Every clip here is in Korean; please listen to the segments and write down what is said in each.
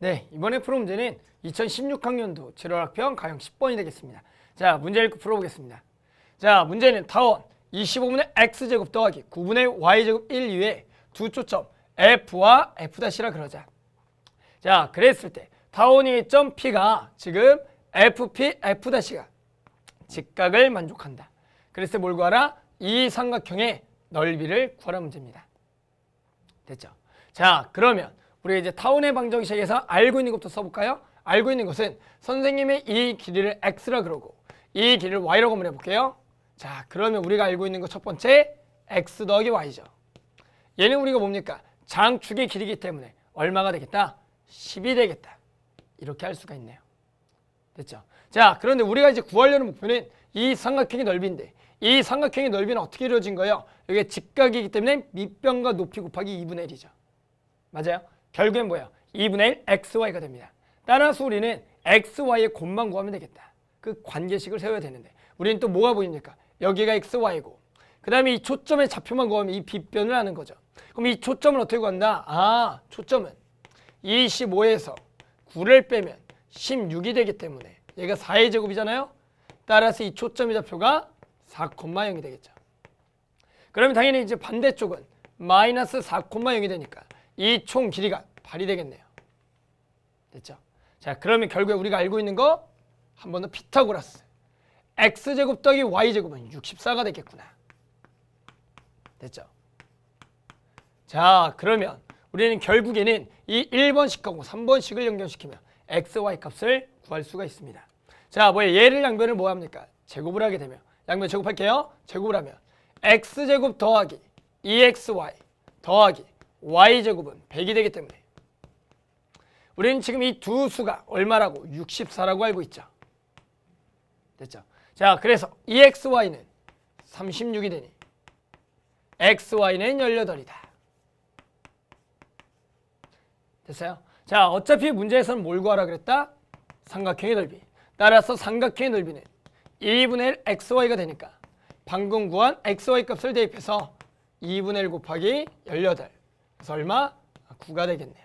네, 이번에 풀어 문제는 2016학년도 7월 학평 가형 10번이 되겠습니다. 자, 문제 읽고 풀어보겠습니다. 자, 문제는 타원 25분의 x제곱 더하기 9분의 y제곱 1 이외에 두 초점 f와 f'라 그러자. 자, 그랬을 때 타원의 점 p가 지금 fp, f'가 직각을 만족한다. 그랬을 때 뭘 구하라? 이 삼각형의 넓이를 구하라 문제입니다. 됐죠? 자, 그러면 우리가 이제 타운의 방정식에서 알고 있는 것부터 써볼까요? 알고 있는 것은 선생님의 이 길이를 x라 그러고 이 길이를 y라고 한번 해볼게요. 자, 그러면 우리가 알고 있는 것 첫 번째 x 더하기 y죠. 얘는 우리가 뭡니까? 장축의 길이기 때문에 얼마가 되겠다? 10이 되겠다. 이렇게 할 수가 있네요. 됐죠? 자, 그런데 우리가 이제 구하려는 목표는 이 삼각형의 넓이인데 이 삼각형의 넓이는 어떻게 이루어진 거예요? 이게 직각이기 때문에 밑변과 높이 곱하기 2분의 1이죠. 맞아요? 결국엔 뭐야? 2분의 e 1 xy가 됩니다. 따라서 우리는 xy의 곱만 구하면 되겠다. 그 관계식을 세워야 되는데 우리는 또 뭐가 보입니까? 여기가 xy고 그 다음에 이 초점의 좌표만 구하면 이 빗변을 하는 거죠. 그럼 이 초점을 어떻게 구한다? 아, 초점은 25에서 9를 빼면 16이 되기 때문에 얘가 4의 제곱이잖아요. 따라서 이 초점의 좌표가 4,0이 되겠죠. 그러면 당연히 이제 반대쪽은 마이너스 4,0이 되니까 이 총 길이가 발휘되겠네요. 됐죠? 자, 그러면 결국에 우리가 알고 있는 거 한번은 피타고라스. x제곱 더하기 y제곱은 64가 됐겠구나. 됐죠? 자, 그러면 우리는 결국에는 이 1번식하고 3번식을 연결시키면 x, y 값을 구할 수가 있습니다. 자, 뭐예 얘를 양변을 뭐 합니까? 제곱을 하게 되면 양변 제곱할게요. 제곱을 하면 x제곱 더하기 2xy 더하기 y제곱은 100이 되기 때문에 우리는 지금 이 두 수가 얼마라고? 64라고 알고 있죠. 됐죠? 자, 그래서 EXY는 36이 되니 XY는 18이다. 됐어요? 자, 어차피 문제에서는 뭘 구하라 그랬다? 삼각형의 넓이. 따라서 삼각형의 넓이는 2분의 1 XY가 되니까 방금 구한 XY 값을 대입해서 2분의 1 곱하기 18. 그래서 얼마? 9가 되겠네요.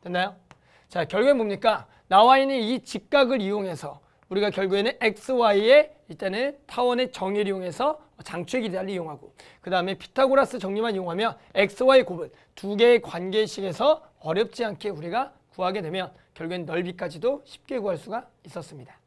됐나요? 자, 결국엔 뭡니까? 나와 있는 이 직각을 이용해서 우리가 결국에는 x, y의 일단은 타원의 정의를 이용해서 장축의 기대를 이용하고 그 다음에 피타고라스 정리만 이용하면 x, y 곱은 두 개의 관계식에서 어렵지 않게 우리가 구하게 되면 결국엔 넓이까지도 쉽게 구할 수가 있었습니다.